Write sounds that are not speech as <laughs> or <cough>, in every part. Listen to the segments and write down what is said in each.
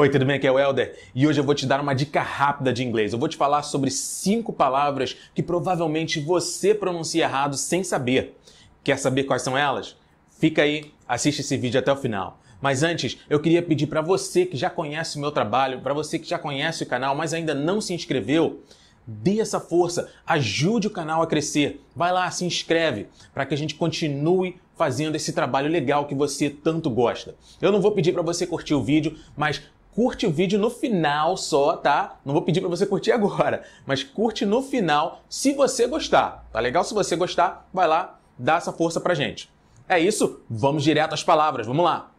Oi, tudo bem? Aqui é o Helder e hoje eu vou te dar uma dica rápida de inglês. Eu vou te falar sobre cinco palavras que provavelmente você pronuncia errado sem saber. Quer saber quais são elas? Fica aí, assiste esse vídeo até o final. Mas antes, eu queria pedir para você que já conhece o meu trabalho, para você que já conhece o canal, mas ainda não se inscreveu, dê essa força, ajude o canal a crescer. Vai lá, se inscreve para que a gente continue fazendo esse trabalho legal que você tanto gosta. Eu não vou pedir para você curtir o vídeo, mas curte o vídeo no final só, tá? Não vou pedir para você curtir agora, mas curte no final se você gostar. Tá legal? Se você gostar, vai lá, dá essa força pra gente. É isso, vamos direto às palavras, vamos lá.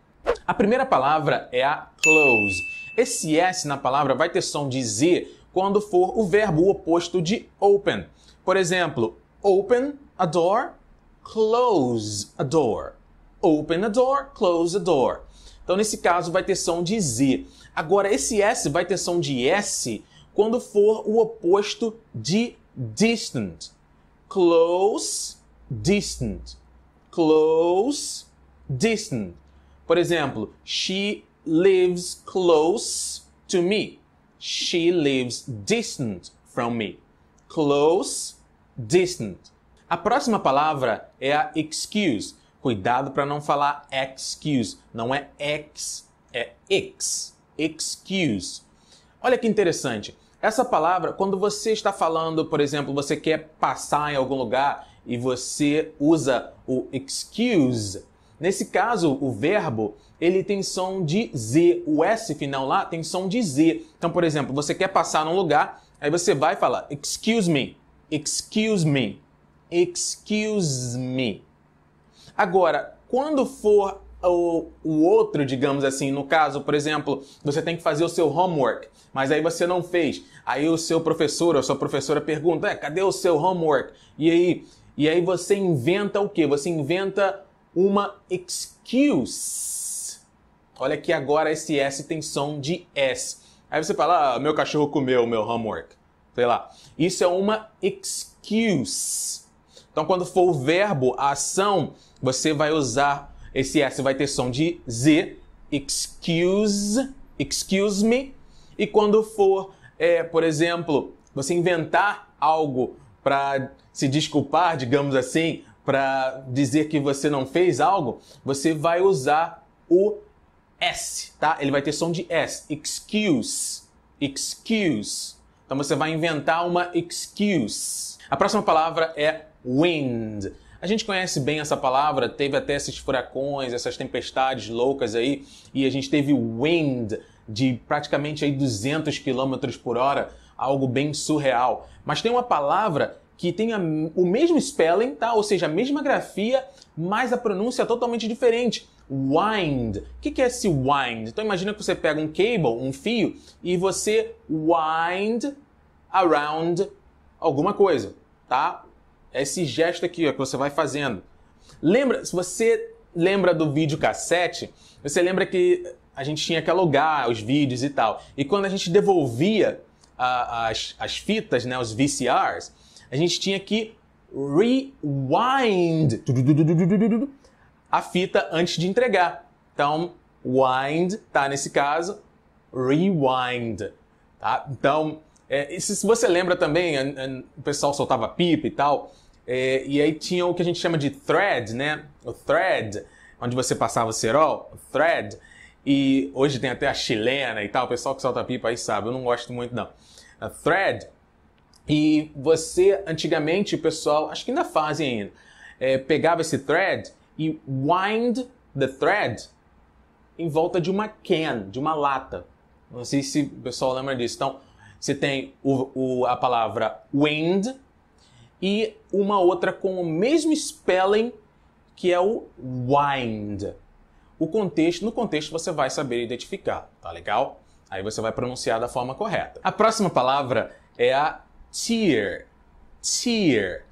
A primeira palavra é a close. Esse S na palavra vai ter som de Z quando for o verbo oposto de open. Por exemplo, open a door, close a door. Open a door, close a door. Então, nesse caso, vai ter som de Z. Agora, esse S vai ter som de S quando for o oposto de distant. Close, distant. Close, distant. Por exemplo, she lives close to me. She lives distant from me. Close, distant. A próxima palavra é a excuse. Cuidado para não falar excuse. Não é ex, é ex. Excuse. Olha que interessante. Essa palavra, quando você está falando, por exemplo, você quer passar em algum lugar e você usa o excuse, nesse caso, o verbo, ele tem som de Z. O S final lá tem som de Z. Então, por exemplo, você quer passar num lugar, aí você vai falar excuse me, excuse me, excuse me. Agora, quando for o, o outro, digamos assim, no caso, por exemplo, você tem que fazer o seu homework, mas aí você não fez. Aí o seu professor ou sua professora pergunta: é, cadê o seu homework? E aí, e aí você inventa o quê? Você inventa uma excuse. Olha que agora esse S tem som de S. Aí você fala: ah, meu cachorro comeu meu homework. Sei lá. Isso é uma excuse. Então, quando for o verbo, a ação, você vai usar esse S, vai ter som de Z, excuse, excuse me. E quando for, é, por exemplo, você inventar algo para se desculpar, digamos assim, para dizer que você não fez algo, você vai usar o S, tá? Ele vai ter som de S. Excuse. Excuse. Então você vai inventar uma excuse. A próxima palavra é wind. A gente conhece bem essa palavra, teve até esses furacões, essas tempestades loucas aí, e a gente teve wind de praticamente aí 200 km por hora, algo bem surreal. Mas tem uma palavra que tem a, o mesmo spelling, tá? ou seja, a mesma grafia, mas a pronúncia é totalmente diferente. Wind. O que é esse wind? Então imagina que você pega um cable, um fio, e você wind around alguma coisa, tá? É esse gesto aqui ó, que você vai fazendo. Lembra, se você lembra do vídeo cassete, você lembra que a gente tinha que alugar os vídeos e tal. E quando a gente devolvia a, as, as fitas, né, os VCRs, a gente tinha que rewind a fita antes de entregar. Então, wind tá nesse caso, rewind. Tá? Então, é, se você lembra também, o pessoal soltava pipa e tal, é, e aí tinha o que a gente chama de thread, né? O thread, onde você passava o cerol, o thread. E hoje tem até a chilena e tal, o pessoal que solta pipa aí sabe, eu não gosto muito não. A thread. E você, antigamente, o pessoal, acho que ainda fazem ainda, é, pegava esse thread e wind the thread em volta de uma can, de uma lata. Não sei se o pessoal lembra disso. Então, você tem o, o, a palavra wind, e uma outra com o mesmo spelling que é o wind. O contexto, no contexto você vai saber identificar, tá legal? Aí você vai pronunciar da forma correta. A próxima palavra é a tear. Tear.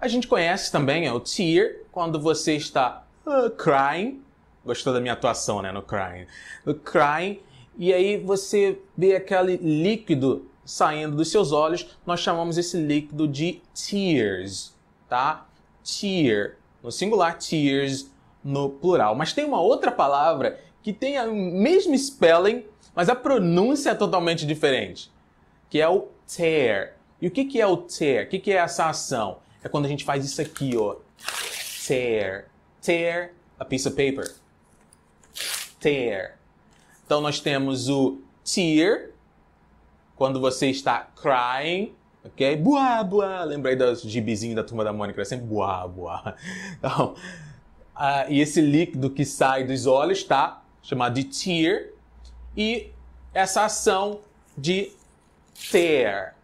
A gente conhece também é o tear quando você está uh, crying. Gostou da minha atuação, né, no crying. No crying e aí você vê aquele líquido saindo dos seus olhos, nós chamamos esse líquido de tears, tá? Tear, no singular, tears no plural. Mas tem uma outra palavra que tem o mesmo spelling, mas a pronúncia é totalmente diferente, que é o tear. E o que, que é o tear? O que, que é essa ação? É quando a gente faz isso aqui, ó. Tear. Tear a piece of paper. Tear. Então nós temos o tear, quando você está crying, ok? Buá, buá. Lembrei dos gibizinhos da turma da Mônica, era né? sempre buá, buá. <laughs> Então, uh, e esse líquido que sai dos olhos, tá? Chamado de tear. E essa ação de tear,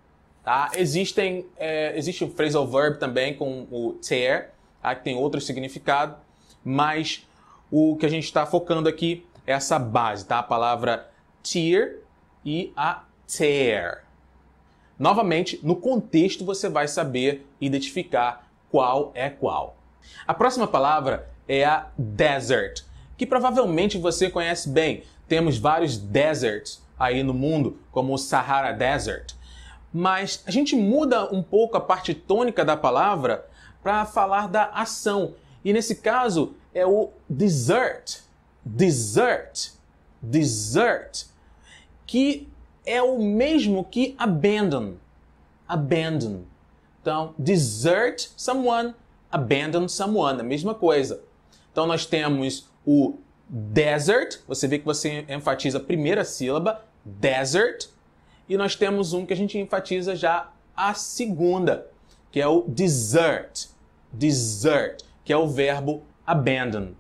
tá? Existem, é, existe o phrasal verb também com o tear, tá? que tem outro significado, mas o que a gente está focando aqui é essa base, tá? A palavra tear e a tear. Novamente, no contexto você vai saber identificar qual é qual. A próxima palavra é a desert, que provavelmente você conhece bem. Temos vários deserts aí no mundo, como o Sahara Desert. Mas a gente muda um pouco a parte tônica da palavra para falar da ação. E nesse caso é o dessert, dessert, dessert, que é o mesmo que abandon. Abandon. Então, desert someone, abandon someone, a mesma coisa. Então, nós temos o desert, você vê que você enfatiza a primeira sílaba, desert, e nós temos um que a gente enfatiza já a segunda, que é o desert, desert, que é o verbo abandon.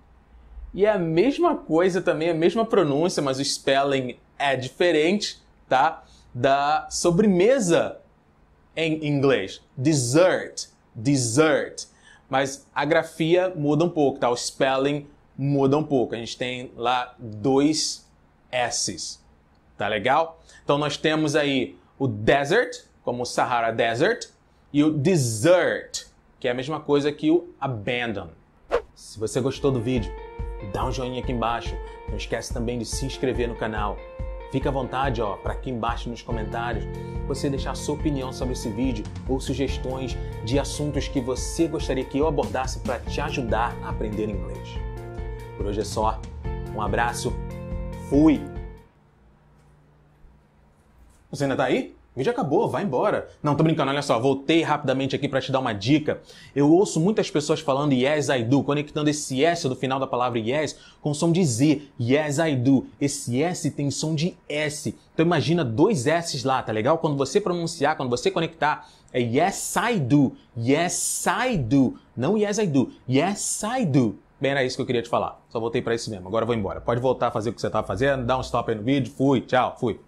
E é a mesma coisa também, a mesma pronúncia, mas o spelling é diferente tá? Da sobremesa em inglês, dessert, dessert. Mas a grafia muda um pouco, tá? O spelling muda um pouco. A gente tem lá dois S's, tá legal? Então nós temos aí o desert, como o Sahara Desert, e o dessert que é a mesma coisa que o abandon. Se você gostou do vídeo, dá um joinha aqui embaixo. Não esquece também de se inscrever no canal Fica à vontade, ó, para aqui embaixo nos comentários, você deixar sua opinião sobre esse vídeo ou sugestões de assuntos que você gostaria que eu abordasse para te ajudar a aprender inglês. Por hoje é só. Um abraço. Fui. Você ainda tá aí? O vídeo acabou, vai embora. Não, tô brincando, olha só, voltei rapidamente aqui para te dar uma dica. Eu ouço muitas pessoas falando yes I do, conectando esse S do final da palavra yes com o som de Z. Yes I do. Esse S tem som de S. Então imagina dois S's lá, tá legal? Quando você pronunciar, quando você conectar, é yes I do. Yes I do. Não yes I do. Yes I do. Bem, era isso que eu queria te falar. Só voltei para isso mesmo. Agora eu vou embora. Pode voltar a fazer o que você tava fazendo, dá um stop aí no vídeo. Fui, tchau, fui.